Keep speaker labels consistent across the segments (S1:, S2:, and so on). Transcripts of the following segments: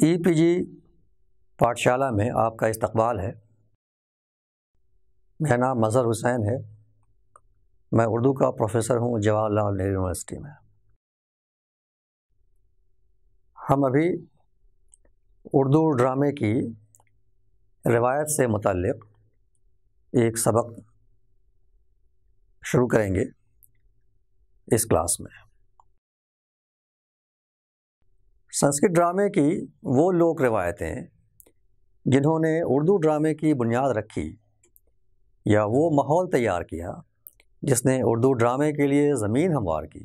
S1: E P G पाठशाला में आपका इस्तबाल है मेरा नाम मज़हर हुसैन है मैं उर्दू का प्रोफेसर हूँ जवाहरलाल नेहरू यूनिवर्सिटी में हम अभी उर्दू ड्रामे की रिवायत से मुतक़ एक सबक शुरू करेंगे इस क्लास में संस्कृत ड्रामे की वो लोक रिवायतें जिन्होंने उर्दू ड्रामे की बुनियाद रखी या वो माहौल तैयार किया जिसने उर्दू ड्रामे के लिए ज़मीन हमवार की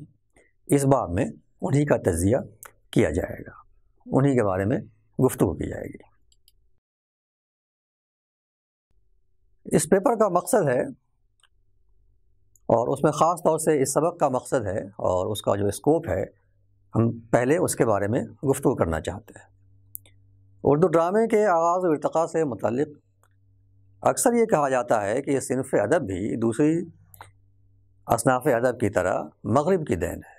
S1: इस बाब में उन्हीं का तजिया किया जाएगा उन्हीं के बारे में गुफ्तु की जाएगी इस पेपर का मकसद है और उसमें ख़ास तौर से इस सबक का मकसद है और उसका जो स्कोप है हम पहले उसके बारे में गुफ्तु करना चाहते हैं उर्दू ड्रामे के आगाज़ और इरतका से मतलब अक्सर ये कहा जाता है कि यह सिनफ अदब भी दूसरी असनाफ अदब की तरह मगरब की देन है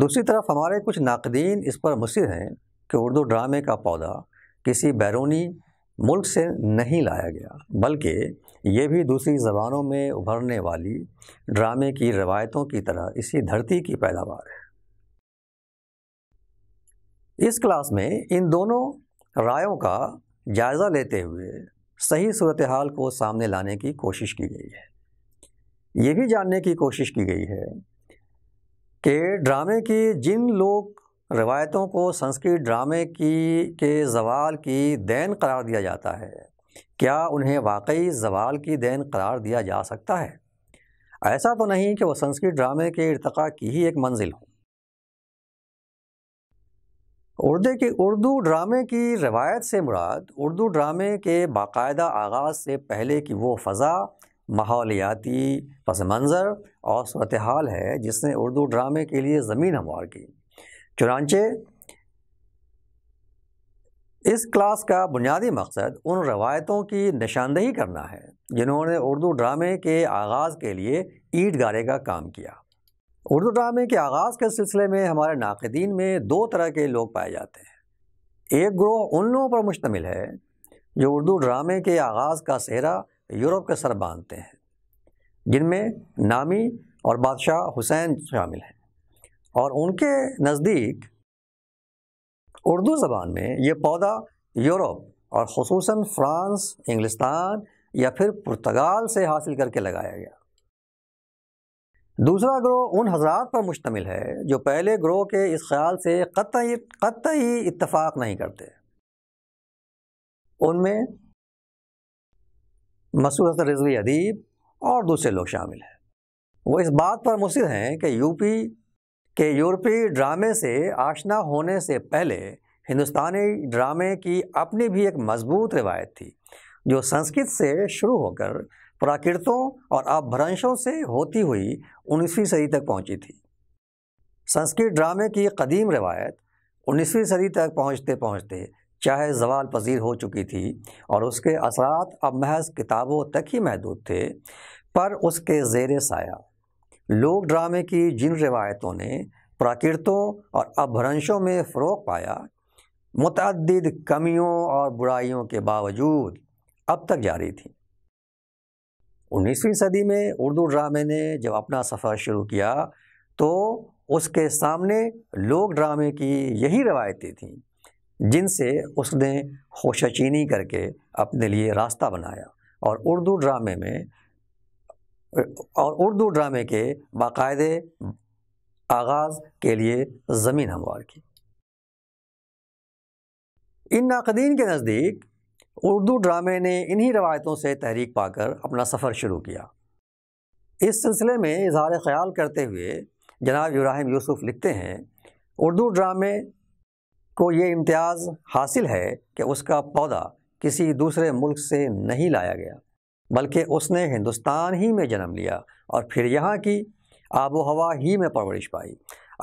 S1: दूसरी तरफ हमारे कुछ नाकदीन इस पर मुसर हैं कि उर्दू ड्रामे का पौधा किसी बैरूनी मुल्क से नहीं लाया गया बल्कि ये भी दूसरी ज़बानों में उभरने वाली ड्रामे की रवायतों की तरह इसी धरती की पैदावार है इस क्लास में इन दोनों रायों का जायज़ा लेते हुए सही सूरत हाल को सामने लाने की कोशिश की गई है ये भी जानने की कोशिश की गई है कि ड्रामे की जिन लोग रवायतों को संस्कृत ड्रामे की के जवाल की दैन करार दिया जाता है क्या उन्हें वाकई जवाल की दैन करार दिया जा सकता है ऐसा तो नहीं कि वह संस्कृत ड्रामे के इरतका की ही एक मंजिल हो उर्दू की उर्दू ड्रामे की रवायत से मुराद उर्दू ड्रामे के बाकायदा आगाज़ से पहले की वो फ़ज़ा माहौलियाती पस मंज़र और सूरत हाल है जिसने उर्दू ड्रामे के लिए ज़मीन हमवार की चुनानचे इस क्लास का बुनियादी मकसद उन रवायतों की निशानदही करना है जिन्होंने उर्दू ड्रामे के आगाज़ के लिए ईट गारे का काम किया उर्दू ड्रामे के आगाज़ के सिलसिले में हमारे नाकदीन में दो तरह के लोग पाए जाते हैं एक ग्रोह उन लोगों पर मुश्तमिल है जो उर्दू ड्रामे के आगाज़ का सेहरा यूरोप के सर बांधते हैं जिनमें नामी और बादशाह हुसैन शामिल हैं और उनके नज़दीक उर्दू ज़बान में ये पौधा यूरोप और खसूस फ़्रांस इंग्लिस्तान या फिर पुर्तगाल से हासिल करके लगाया गया दूसरा ग्रोह उन हजरात पर मुश्तमिल है जो पहले ग्रोह के इस ख्याल से कतई कतई इतफाक़ नहीं करते उनमें मसूद रिजवी अदीब और दूसरे लोग शामिल हैं वो इस बात पर मुसर हैं कि यूपी के यूरोपीय ड्रामे से आशना होने से पहले हिंदुस्तानी ड्रामे की अपनी भी एक मजबूत रिवायत थी जो संस्कृत से शुरू होकर प्राकृतों और अपभ्रंशों से होती हुई उन्नीसवीं सदी तक पहुंची थी संस्कृत ड्रामे की कदीम रवायत उन्नीसवीं सदी तक पहुंचते पहुंचते चाहे जवाल पजीर हो चुकी थी और उसके असरात अब महज किताबों तक ही महदूद थे पर उसके जेर साया लोक ड्रामे की जिन रिवायतों ने प्राकृतों और अपभ्रंशों में फ़रोग पाया मतदद कमियों और बुराइयों के बावजूद अब तक जारी थी उन्नीसवीं सदी में उर्दू ड्रामे ने जब अपना सफ़र शुरू किया तो उसके सामने लोक ड्रामे की यही रवायतें थीं जिनसे उसने होशाचीनी करके अपने लिए रास्ता बनाया और उर्दू ड्रामे में और उर्दू ड्रामे के बाकायदे आगाज़ के लिए ज़मीन हमवार की इन नाकदीन के नज़दीक उर्दू ड्रामे ने इन्हीं रवायतों से तहरीक पाकर अपना सफ़र शुरू किया इस सिलसिले में इजहार ख्याल करते हुए जनाब इब्राहिम यूसुफ लिखते हैं उर्दू ड्रामे को ये इम्तियाज़ हासिल है कि उसका पौधा किसी दूसरे मुल्क से नहीं लाया गया बल्कि उसने हिंदुस्तान ही में जन्म लिया और फिर यहाँ की आबो हवा ही में परवरिश पाई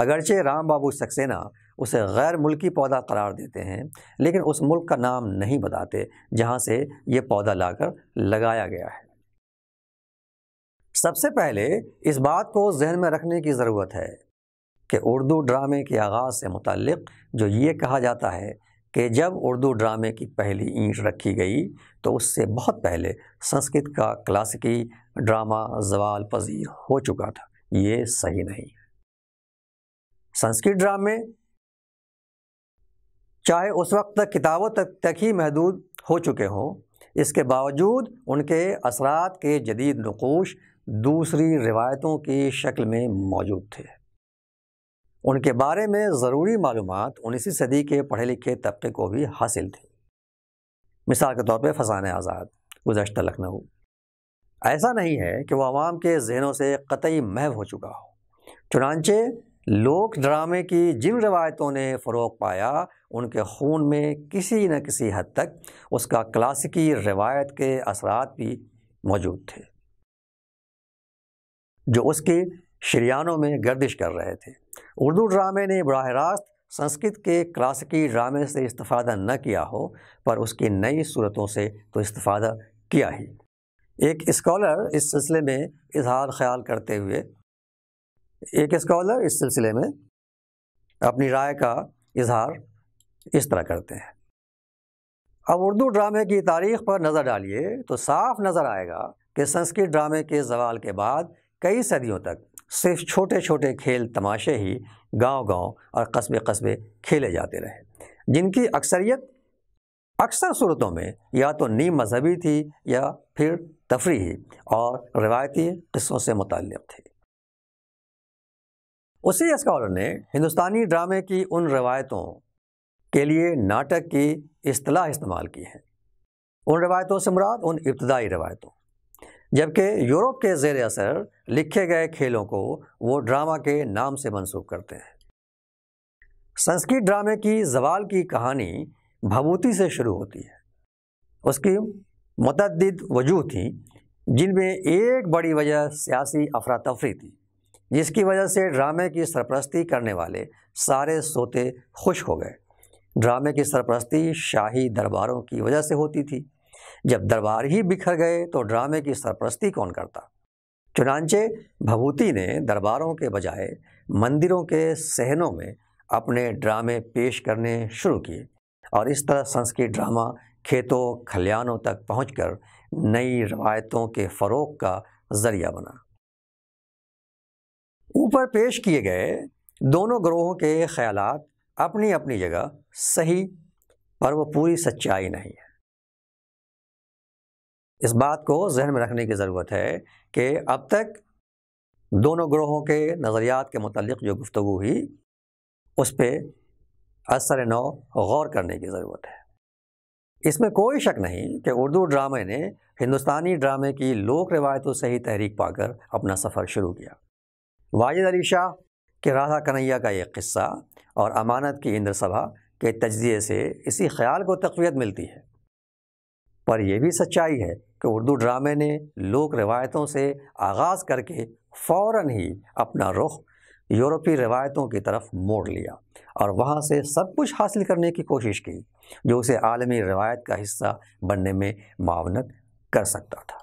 S1: अगरचे राम बाबू सक्सेना उसे गैर मुल्की पौधा करार देते हैं लेकिन उस मुल्क का नाम नहीं बताते जहाँ से ये पौधा लाकर लगाया गया है सबसे पहले इस बात को जहन में रखने की ज़रूरत है कि उर्दू ड्रामे के आगाज़ से मुतलक़ जो ये कहा जाता है कि जब उर्दू ड्रामे की पहली ईंट रखी गई तो उससे बहुत पहले संस्कृत का क्लासिकी ड्रामा जवाल पजीर हो चुका था ये सही नहीं है संस्कृत ड्रामे चाहे उस वक्त किताबों तक तक ही महदूद हो चुके हों इसके बावजूद उनके असरात के जदीद नकोश दूसरी रिवायतों की शक्ल में मौजूद थे उनके बारे में ज़रूरी मालूम उन्नीसवीं सदी के पढ़े लिखे तबके को भी हासिल थी मिसाल के तौर पर फसान आज़ाद गुजशत लखनऊ ऐसा नहीं है कि वह आवाम के जहनों से कतई महव हो चुका हो चुनानचे लोक ड्रामे की जिन रवायतों ने फ़रोग पाया उनके खून में किसी न किसी हद तक उसका क्लासिकी रवायत के असरात भी मौजूद थे जो उसके शरियानों में गर्दिश कर रहे थे उर्दू ड्रामे ने बरह रास्त संस्कृत के क्लासिकी ड्रामे से इस्तादा न किया हो पर उसकी नई सूरतों से तो इस्तादा किया ही एक स्कॉलर इस सिलसिले में इजहार ख्याल करते हुए एक स्कॉलर मतलब? इस सिलसिले में अपनी राय का इजहार इस तरह करते हैं अब उर्दू ड्रामे की तारीख पर नज़र डालिए तो साफ नज़र आएगा कि संस्कृत ड्रामे के जवाल के बाद कई सदियों तक सिर्फ छोटे छोटे खेल तमाशे ही गांव-गांव और कस्बे-कस्बे खेले जाते रहे जिनकी अक्सरियत अक्सर सूरतों में या तो नीम मजहबी थी या फिर तफरी और रिवायती किस्सों से मुतक़ थी उसी स्कॉलर ने हिंदुस्तानी ड्रामे की उन रवायतों के लिए नाटक की असलाह इस्तेमाल की है उन रवायतों से मुराद उन इब्तदाई रवायतों जबकि यूरोप के जेर असर लिखे गए खेलों को वो ड्रामा के नाम से मनसूख करते हैं संस्कृत ड्रामे की जवाल की कहानी भभूति से शुरू होती है उसकी मतदद वजूह थी जिनमें एक बड़ी वजह सियासी अफरा तफरी थी जिसकी वजह से ड्रामे की सरपरस्ती करने वाले सारे सोते खुश हो गए ड्रामे की सरपरस्ती शाही दरबारों की वजह से होती थी जब दरबार ही बिखर गए तो ड्रामे की सरपरस्ती कौन करता चुनाचे भभूति ने दरबारों के बजाय मंदिरों के सहनों में अपने ड्रामे पेश करने शुरू किए और इस तरह संस्कृत ड्रामा खेतों खलियानों तक पहुंचकर नई रवायतों के फ़रोग का ज़रिया बना ऊपर पेश किए गए दोनों ग्रोहों के ख्याल अपनी अपनी जगह सही पर वो पूरी सच्चाई नहीं है इस बात को जहन में रखने की ज़रूरत है कि अब तक दोनों ग्रोहों के नज़रियात के मतलब जो गुफ्तु हुई उस पर असर नौ गौर करने की ज़रूरत है इसमें कोई शक नहीं कि उर्दू ड्रामे ने हिंदुस्तानी ड्रामे की लोक रिवायतों से ही तहरीक पाकर अपना सफ़र शुरू किया वाजिद अली शाह के राधा कन्हैया का एक किस्सा और अमानत की इंद्र सभा के तजिए से इसी ख्याल को तकवीत मिलती है पर यह भी सच्चाई है कि उर्दू ड्रामे ने लोक रिवायतों से आगाज़ करके फ़ौर ही अपना रुख यूरोपीय रवायतों की तरफ मोड़ लिया और वहाँ से सब कुछ हासिल करने की कोशिश की जो उसे आलमी रवायत का हिस्सा बनने में मावनत कर सकता था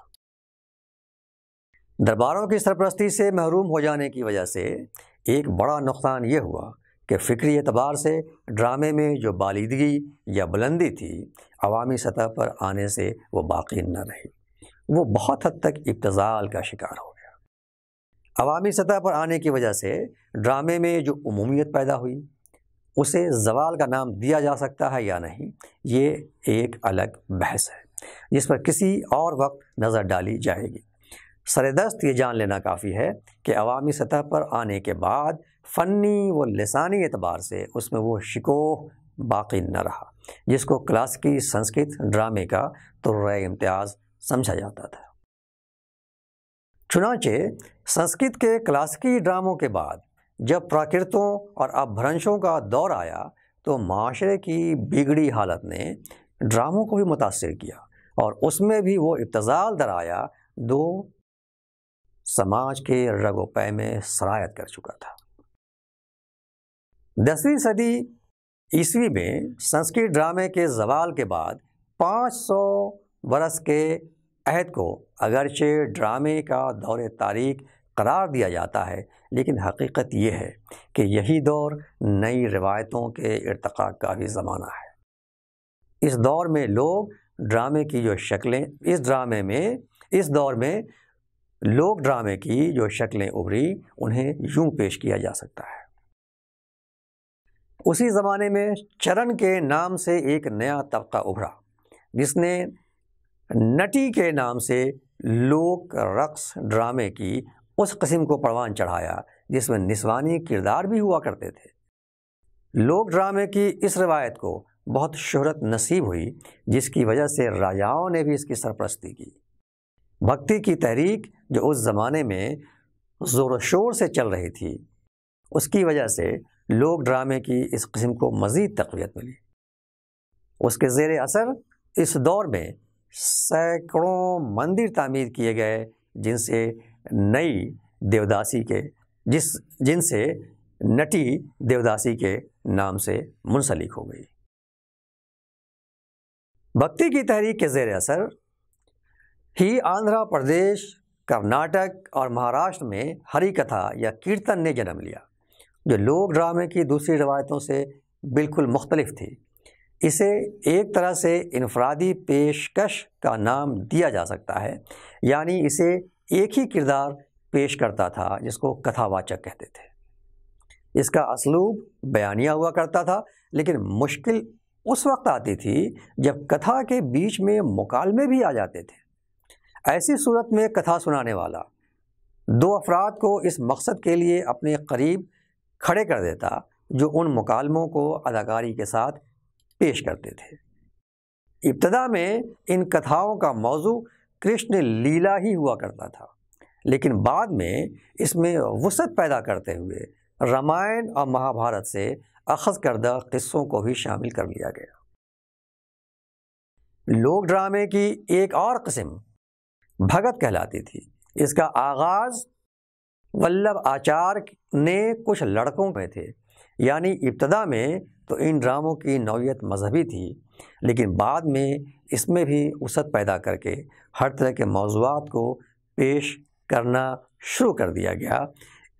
S1: दरबारों की सरपरस्ती से महरूम हो जाने की वजह से एक बड़ा नुकसान ये हुआ कि फ़िक्री एतबार से ड्रामे में जो बालिदगी या बुलंदी थी अवामी सतह पर आने से वो बाकी न रही वो बहुत हद तक इब्तज़ाल का शिकार हो गया अवामी सतह पर आने की वजह से ड्रामे में जो अमूमियत पैदा हुई उसे जवाल का नाम दिया जा सकता है या नहीं ये एक अलग बहस है जिस पर किसी और वक्त नज़र डाली जाएगी सरदस्त ये जान लेना काफ़ी है कि अवामी सतह पर आने के बाद फ़नी व लसानी एतबार से उसमें वो शिकोह बाकी न रहा जिसको क्लासिकी संस्कृत ड्रामे का तुर्र तो इम्तियाज़ समझा जाता था चुनाचे संस्कृत के क्लासिकी ड्रामों के बाद जब प्राकृतों और अपभ्रंशों का दौर आया तो माशरे की बिगड़ी हालत ने ड्रामों को भी मुतासर किया और उसमें भी वो इब्तज़ाल आया दो समाज के रगोपय में सरायत कर चुका था दसवीं सदी ईस्वी में संस्कृत ड्रामे के जवाल के बाद 500 वर्ष के अहद को अगरचे ड्रामे का दौर तारीख करार दिया जाता है लेकिन हकीकत यह है कि यही दौर नई रिवायतों के इरतका का भी ज़माना है इस दौर में लोग ड्रामे की जो शक्लें इस ड्रामे में इस दौर में लोक ड्रामे की जो शक्लें उभरी उन्हें यूं पेश किया जा सकता है उसी ज़माने में चरण के नाम से एक नया तबका उभरा जिसने नटी के नाम से लोक रक्स ड्रामे की उस कस्म को परवान चढ़ाया जिसमें निस्वानी किरदार भी हुआ करते थे लोक ड्रामे की इस रवायत को बहुत शहरत नसीब हुई जिसकी वजह से राजाओं ने भी इसकी सरपरस्ती की भक्ति की तहरीक जो उस ज़माने में ज़ोर शोर से चल रही थी उसकी वजह से लोक ड्रामे की इस किस्म को मज़ीद तकवीत मिली उसके ज़ेर असर इस दौर में सैकड़ों मंदिर तामीर किए गए जिनसे नई देवदासी के जिस जिनसे नटी देवदासी के नाम से मुंसलिक हो गई भक्ति की तहरीक के ज़ेर असर ही आंध्र प्रदेश कर्नाटक और महाराष्ट्र में हरी कथा या कीर्तन ने जन्म लिया जो लोक ड्रामे की दूसरी रवायतों से बिल्कुल मुख्तलिफ थी इसे एक तरह से इनफरादी पेशकश का नाम दिया जा सकता है यानी इसे एक ही किरदार पेश करता था जिसको कथावाचक कहते थे इसका असलूब बयानिया हुआ करता था लेकिन मुश्किल उस वक्त आती थी जब कथा के बीच में मुकालमे भी आ जाते थे ऐसी सूरत में कथा सुनाने वाला दो अफराद को इस मकसद के लिए अपने करीब खड़े कर देता जो उन मुकालमों को अदाकारी के साथ पेश करते थे इब्तदा में इन कथाओं का मौजू कृष्ण लीला ही हुआ करता था लेकिन बाद में इसमें वसत पैदा करते हुए रामायण और महाभारत से अखज करदा किस्सों को भी शामिल कर लिया गया लोक ड्रामे की एक और कस्म भगत कहलाती थी इसका आगाज़ वल्लभ आचार्य ने कुछ लड़कों पे थे यानी इब्तदा में तो इन ड्रामों की नौीयत मजहबी थी लेकिन बाद में इसमें भी उसत पैदा करके हर तरह के मौजूद को पेश करना शुरू कर दिया गया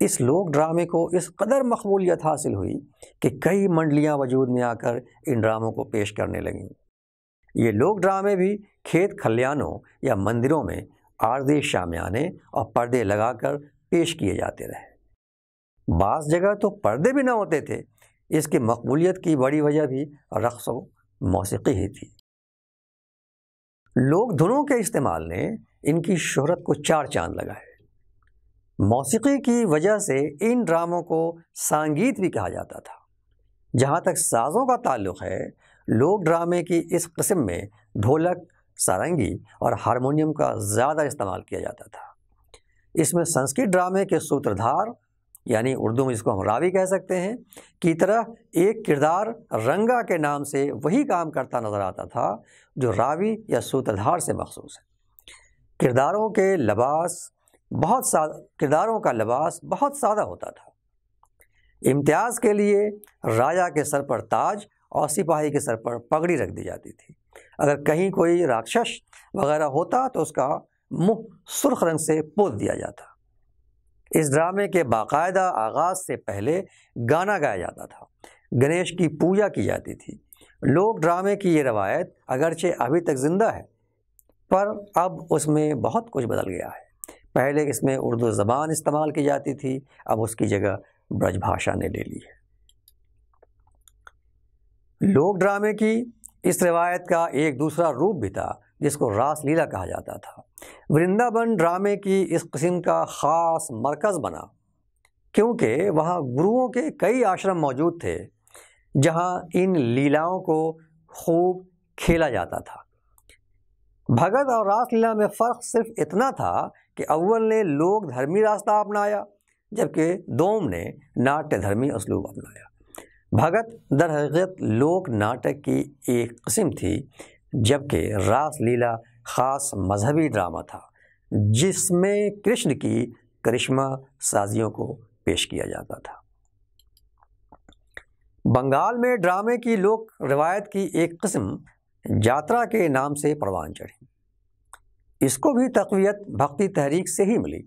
S1: इस लोक ड्रामे को इस कदर मकबूलियत हासिल हुई कि कई मंडलियां वजूद में आकर इन ड्रामों को पेश करने लगीं ये लोक ड्रामे भी खेत खलियानों या मंदिरों में आरजी शामियाने और पर्दे लगाकर पेश किए जाते रहे बास जगह तो पर्दे भी ना होते थे इसकी मकबूलियत की बड़ी वजह भी रक्स व मौसीकी ही थी लोक धुनों के इस्तेमाल ने इनकी शहरत को चार चांद लगाए मौसीकी की वजह से इन ड्रामों को संगीत भी कहा जाता था जहाँ तक साजों का ताल्लुक़ है लोक ड्रामे की इस कस्म में ढोलक सारंगी और हारमोनियम का ज़्यादा इस्तेमाल किया जाता था इसमें संस्कृत ड्रामे के सूत्रधार यानी उर्दू में इसको हम रावी कह सकते हैं की तरह एक किरदार रंगा के नाम से वही काम करता नज़र आता था जो रावी या सूत्रधार से मखसूस है किरदारों के लबास बहुत सा किरदारों का लबास बहुत सादा होता था इम्तियाज़ के लिए राजा के सर पर ताज और सिपाही के सर पर पगड़ी रख दी जाती थी अगर कहीं कोई राक्षस वगैरह होता तो उसका मुंह सुर्ख रंग से पोत दिया जाता इस ड्रामे के बाकायदा आगाज से पहले गाना गाया जाता था गणेश की पूजा की जाती थी लोग ड्रामे की ये रवायत अगरचे अभी तक ज़िंदा है पर अब उसमें बहुत कुछ बदल गया है पहले इसमें उर्दू ज़बान इस्तेमाल की जाती थी अब उसकी जगह ब्रजभाषा ने ले ली है लोक ड्रामे की इस रिवायत का एक दूसरा रूप भी था जिसको रासलीला कहा जाता था वृंदावन ड्रामे की इस किस्म का ख़ास मरकज़ बना क्योंकि वहाँ गुरुओं के कई आश्रम मौजूद थे जहाँ इन लीलाओं को खूब खेला जाता था भगत और रासलीला में फ़र्क सिर्फ इतना था कि अव्वल ने लोक धर्मी रास्ता अपनाया जबकि दोम ने नाट्य धर्मी उसलूब अपनाया भगत दर हकीकत लोक नाटक की एक कस्म थी जबकि रास लीला ख़ास मजहबी ड्रामा था जिसमें कृष्ण की करिश्मा साजियों को पेश किया जाता था बंगाल में ड्रामे की लोक रिवायत की एक कस्म यात्रा के नाम से परवान चढ़ी इसको भी तकवीत भक्ति तहरीक से ही मिली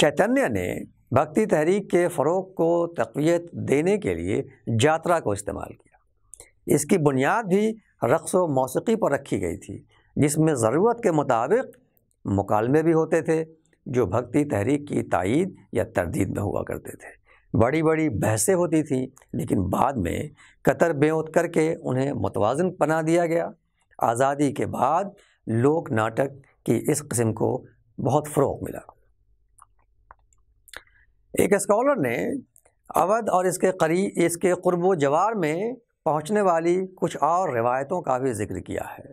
S1: चैतन्य ने भक्ति तहरीक के फ़रोग को तकवीत देने के लिए यात्रा को इस्तेमाल किया इसकी बुनियाद भी रक़्स व मौसीकी पर रखी गई थी जिसमें ज़रूरत के मुताबिक मुकालमे भी होते थे जो भक्ति तहरीक की तइद या तरदीद में हुआ करते थे बड़ी बड़ी बहसें होती थीं लेकिन बाद में कतर बेउत करके उन्हें मतवाजन बना दिया गया आज़ादी के बाद लोक नाटक की इस कस्म को बहुत फ़रोग मिला एक स्कॉलर ने अवध और इसके करीब इसके क़ुरब जवार में पहुँचने वाली कुछ और रिवायतों का भी जिक्र किया है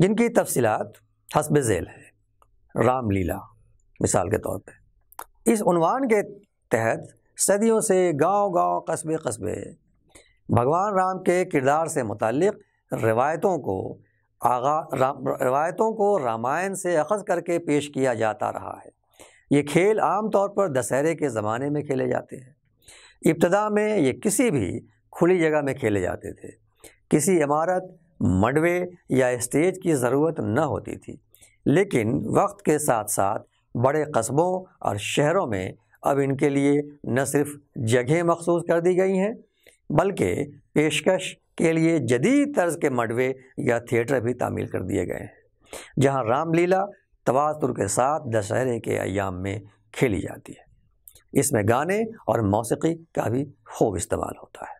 S1: जिनकी तफसीत हसब झेल है रामलीला मिसाल के तौर पर इस उनवान के तहत सदियों से गांव गांव कस्बे कस्बे भगवान राम के किरदार से मुतक़ रिवायतों को आगा रिवायतों को रामायण से अखज़ करके पेश किया जाता रहा है ये खेल आम तौर पर दशहरे के ज़माने में खेले जाते हैं इब्तदा में ये किसी भी खुली जगह में खेले जाते थे किसी इमारत मडवे या स्टेज की ज़रूरत न होती थी लेकिन वक्त के साथ साथ बड़े कस्बों और शहरों में अब इनके लिए न सिर्फ जगह मखसूस कर दी गई हैं बल्कि पेशकश के लिए जदीद तर्ज के मंडवे या थिएटर भी तामील कर दिए गए हैं जहाँ रामलीला तवातुर के साथ दशहरे के अयाम में खेली जाती है इसमें गाने और मौसीकी का भी खूब इस्तेमाल होता है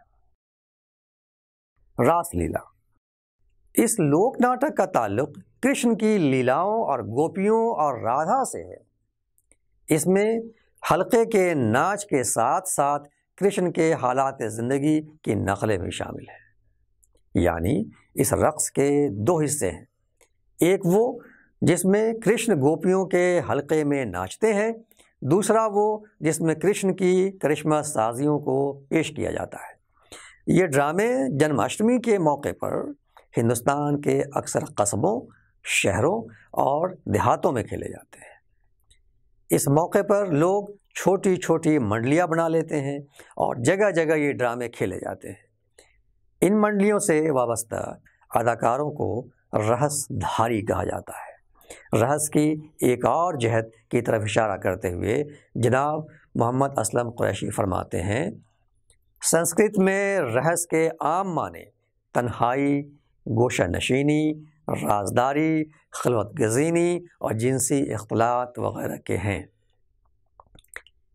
S1: रासलीला इस लोक नाटक का ताल्लुक कृष्ण की लीलाओं और गोपियों और राधा से है इसमें हल्के के नाच के साथ साथ कृष्ण के हालात ज़िंदगी की नकलें भी शामिल हैं यानी इस रक्स के दो हिस्से हैं एक वो जिसमें कृष्ण गोपियों के हलके में नाचते हैं दूसरा वो जिसमें कृष्ण की करिश्मा साजियों को पेश किया जाता है ये ड्रामे जन्माष्टमी के मौके पर हिंदुस्तान के अक्सर कस्बों शहरों और देहातों में खेले जाते हैं इस मौके पर लोग छोटी छोटी मंडलियाँ बना लेते हैं और जगह जगह ये ड्रामे खेले जाते हैं इन मंडलियों से वाबस्ता अदाकारों को रहस्यधारी कहा जाता है रहस की एक और जहत की तरफ इशारा करते हुए जनाब मोहम्मद असलम क्रैशी फरमाते हैं संस्कृत में रहस के आम माने तन्हाई गोशा नशीनी राजदारी खलवत गजीनी और जिनसी अख्तलात वगैरह के हैं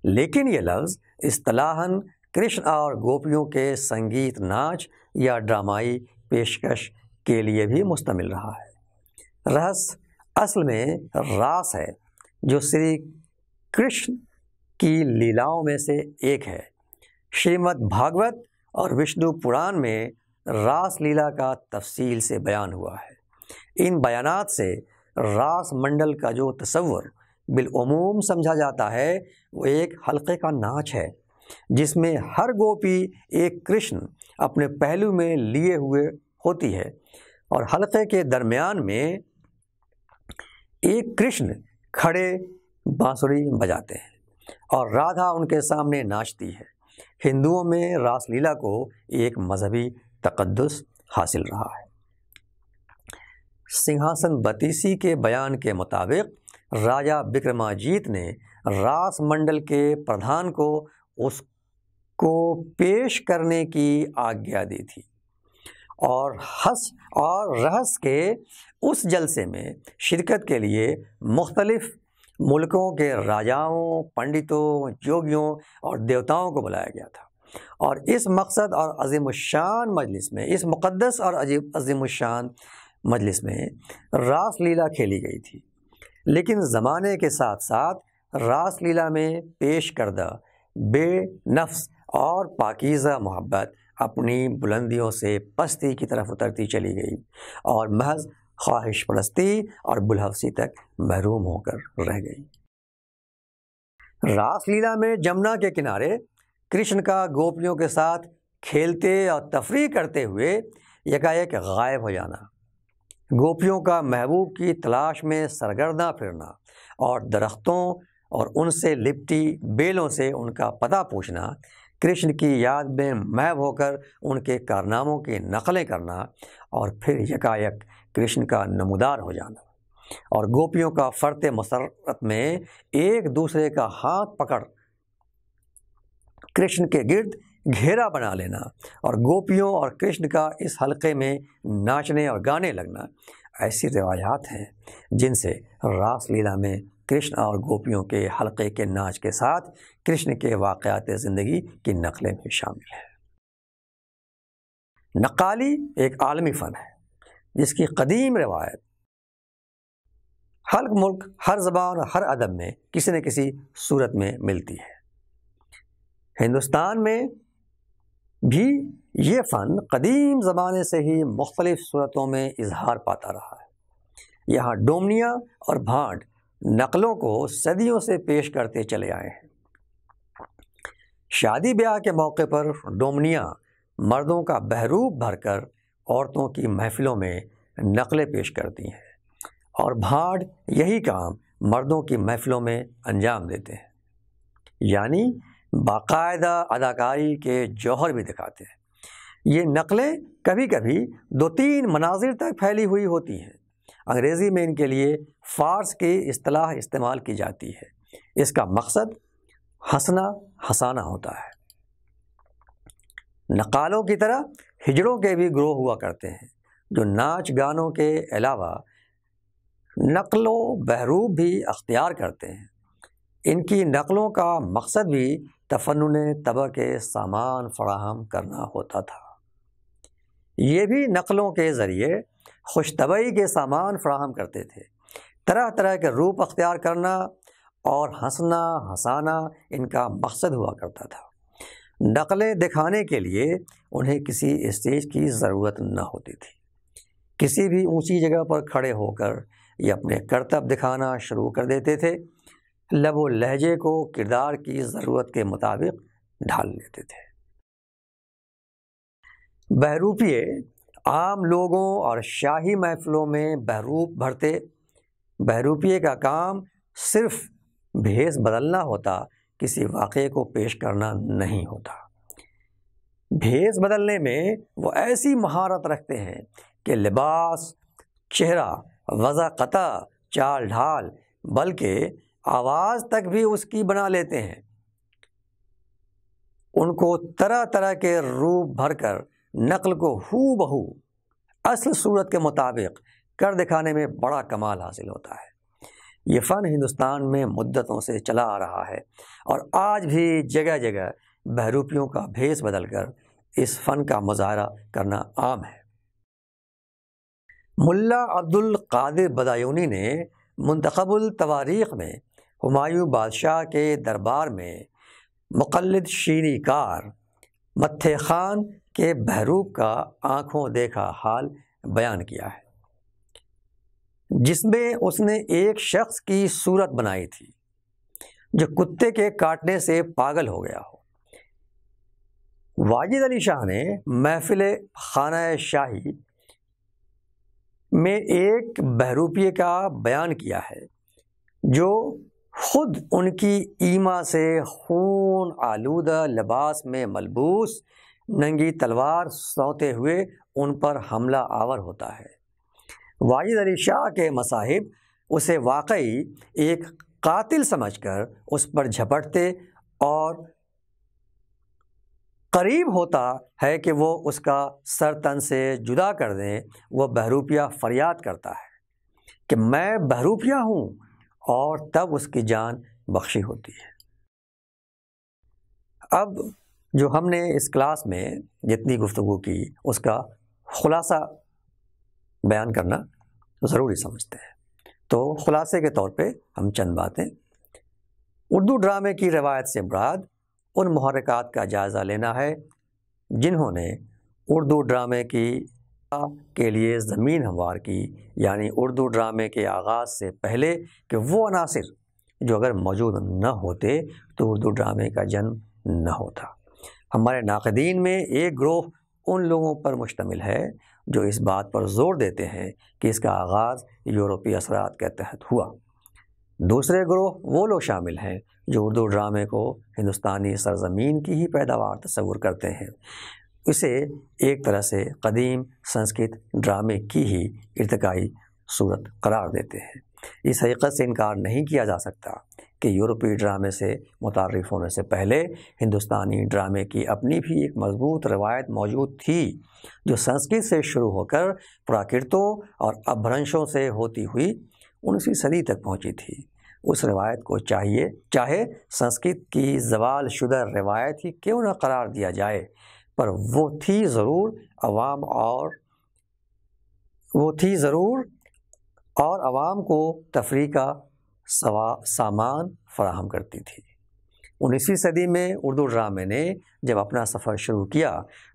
S1: लेकिन ये लफ्ज़ असलाहन कृष्ण और गोपियों के संगीत नाच या ड्रामाई पेशकश के लिए भी मुस्तमिल रहा है रहस्य असल में रास है जो श्री कृष्ण की लीलाओं में से एक है श्रीमद् भागवत और विष्णु पुराण में रास लीला का तफसील से बयान हुआ है इन बयानात से रास मंडल का जो तस्वर बिलूम समझा जाता है वो एक हलक़े का नाच है जिसमें हर गोपी एक कृष्ण अपने पहलू में लिए हुए होती है और हलक़े के दरमियान में एक कृष्ण खड़े बांसुरी बजाते हैं और राधा उनके सामने नाचती है हिंदुओं में रासलीला को एक मजहबी तकदस हासिल रहा है सिंहासन बतीसी के बयान के मुताबिक राजा विक्रमाजीत ने रास मंडल के प्रधान को उसको पेश करने की आज्ञा दी थी और हस और रहस्य के उस जलसे में शिरकत के लिए मुख्तलिफ मुल्कों के राजाओं पंडितों योगियों और देवताओं को बुलाया गया था और इस मकसद और शान मजलिस में इस मुक़दस और अजीब शान मजलिस में रास लीला खेली गई थी लेकिन ज़माने के साथ साथ रास लीला में पेश करदा बेनफ्स और पाकिज़ा मोहब्बत अपनी बुलंदियों से पस्ती की तरफ उतरती चली गई और महज ख्वाहिश परस्ती और बुलहवसी तक महरूम होकर रह गई रासलीला में जमुना के किनारे कृष्ण का गोपियों के साथ खेलते और तफरी करते हुए एकाएक गायब हो जाना गोपियों का महबूब की तलाश में सरगर्दा फिरना और दरख्तों और उनसे लिपटी बेलों से उनका पता पूछना कृष्ण की याद में महब होकर उनके कारनामों की नकलें करना और फिर यकायक कृष्ण का नमदार हो जाना और गोपियों का फ़र्त मसरत में एक दूसरे का हाथ पकड़ कृष्ण के गिर्द घेरा बना लेना और गोपियों और कृष्ण का इस हलके में नाचने और गाने लगना ऐसी रिवायात हैं जिनसे रास लीला में कृष्ण और गोपियों के हलके के नाच के साथ कृष्ण के वाक़ात ज़िंदगी की नकलें भी शामिल हैं नकाली एक आलमी फ़न है जिसकी कदीम रवायत हर मुल्क हर जबान हर अदब में किसी न किसी सूरत में मिलती है हिंदुस्तान में भी ये फ़न कदीम ज़माने से ही मुख्तलिफ़ सूरतों में इजहार पाता रहा है यहाँ डोमनिया और भांड नकलों को सदियों से पेश करते चले आए हैं शादी ब्याह के मौके पर डोमनिया मर्दों का बहरूप भरकर औरतों की महफ़िलों में नकलें पेश करती हैं और भाड़ यही काम मर्दों की महफ़िलों में अंजाम देते हैं यानी बाकायदा अदाकारी के जौहर भी दिखाते हैं ये नकलें कभी कभी दो तीन मनाजिर तक फैली हुई होती हैं अंग्रेज़ी में इनके लिए फ़ारस की असलाह इस्तेमाल की जाती है इसका मकसद हंसना हंसाना होता है नकालों की तरह हिजड़ों के भी ग्रोह हुआ करते हैं जो नाच गानों के अलावा नकलो बहरूब भी अख्तियार करते हैं इनकी नकलों का मकसद भी तफन तबा के सामान फराहम करना होता था ये भी नकलों के ज़रिए खुशतबई के सामान फराहम करते थे तरह तरह के रूप अख्तियार करना और हंसना हंसाना इनका मकसद हुआ करता था नकलें दिखाने के लिए उन्हें किसी स्टेज की ज़रूरत न होती थी किसी भी ऊंची जगह पर खड़े होकर ये अपने कर्तव्य दिखाना शुरू कर देते थे लबो लहजे को किरदार की ज़रूरत के मुताबिक ढाल लेते थे बहरूपिए आम लोगों और शाही महफिलों में बहरूप भरते बहरूपिए का काम सिर्फ भेस बदलना होता किसी वाक़े को पेश करना नहीं होता भेष बदलने में वो ऐसी महारत रखते हैं कि लिबास चेहरा वज़ाक़त चाल ढाल बल्कि आवाज़ तक भी उसकी बना लेते हैं उनको तरह तरह के रूप भरकर नकल को हु बहू असल सूरत के मुताबिक कर दिखाने में बड़ा कमाल हासिल होता है ये फ़न हिंदुस्तान में मुद्दतों से चला आ रहा है और आज भी जगह जगह बहरूपियों का भेस बदल कर इस फ़न का मुजाहरा करना आम है मुल्ला अब्दुल कादिर बदायूनी ने मंतखबुल तवारीख में हुमायूं बादशाह के दरबार में शीनी कार मत्थे खान के बहरूप का आँखों देखा हाल बयान किया है जिसमें उसने एक शख्स की सूरत बनाई थी जो कुत्ते के काटने से पागल हो गया हो वाजिद अली शाह ने महफिल खाना शाही में एक बहरूपी का बयान किया है जो खुद उनकी ईमा से खून आलूदा लबास में मलबूस नंगी तलवार सौते हुए उन पर हमला आवर होता है वाजिद अली शाह के मसाहिब उसे वाकई एक कातिल समझकर उस पर झपटते और करीब होता है कि वो उसका सर तन से जुदा कर दें वह बहरूपिया फरियाद करता है कि मैं बहरूपिया हूँ और तब उसकी जान बख्शी होती है अब जो हमने इस क्लास में जितनी गुफ्तु की उसका ख़ुलासा बयान करना ज़रूरी समझते हैं तो ख़ुलासे के तौर पे हम चंद बातें उर्दू ड्रामे की रवायत से मुराद उन महरक़ात का जायज़ा लेना है जिन्होंने उर्दू ड्रामे की के लिए ज़मीन हमवार की यानी उर्दू ड्रामे के आगाज़ से पहले कि वो अनासर जो अगर मौजूद न होते तो उर्दू ड्रामे का जन्म न होता हमारे नाकदीन में एक ग्रोह उन लोगों पर मुश्तमिल है जो इस बात पर ज़ोर देते हैं कि इसका आगाज़ यूरोपीय असरात के तहत हुआ दूसरे ग्रोह वो लोग शामिल हैं जो उर्दू ड्रामे को हिंदुस्तानी सरजमीन की ही पैदावार तस्वूर करते हैं इसे एक तरह से कदीम संस्कृत ड्रामे की ही इरतकाई सूरत करार देते हैं इस हकीकत से इनकार नहीं किया जा सकता कि यूरोपीय ड्रामे से मुतारफ़ होने से पहले हिंदुस्तानी ड्रामे की अपनी भी एक मजबूत रवायत मौजूद थी जो संस्कृत से शुरू होकर प्राकृतों और अभ्रंशों से होती हुई उनसी सदी तक पहुंची थी उस रवायत को चाहिए चाहे संस्कृत की जवाल शुदा रवायत ही क्यों ना करार दिया जाए पर वो थी ज़रूर अवाम और वो थी ज़रूर और आवाम को तफरी का सामान फराहम करती थी उन्नीसवीं सदी में उर्दू ड्रामे ने जब अपना सफ़र शुरू किया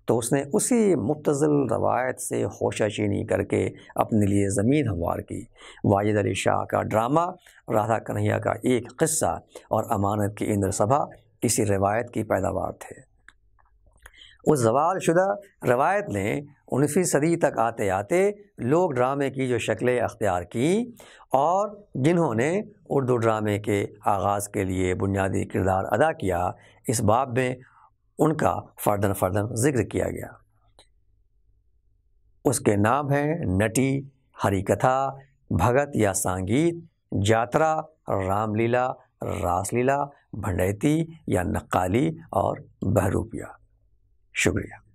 S1: तो उसने उसी मुतजल रवायत से होशाचीनी करके अपने लिए ज़मीन हमवार की वाजिद अली शाह का ड्रामा राधा कन्हैया का एक क़स्सा और अमानत की इंद्र सभा इसी रवायत की पैदावार थे उस जवाल शुदा रवायत ने उन्नीसवीं सदी तक आते आते लोक ड्रामे की जो शक्लें अख्तियार की और जिन्होंने उर्दू ड्रामे के आगाज़ के लिए बुनियादी किरदार अदा किया इस बाब में उनका फर्दन फर्दन जिक्र किया गया उसके नाम हैं नटी हरी कथा भगत या संगीत यात्रा रामलीला रासलीला भंडैती या नक्काली और बहरूपिया 是不是这样？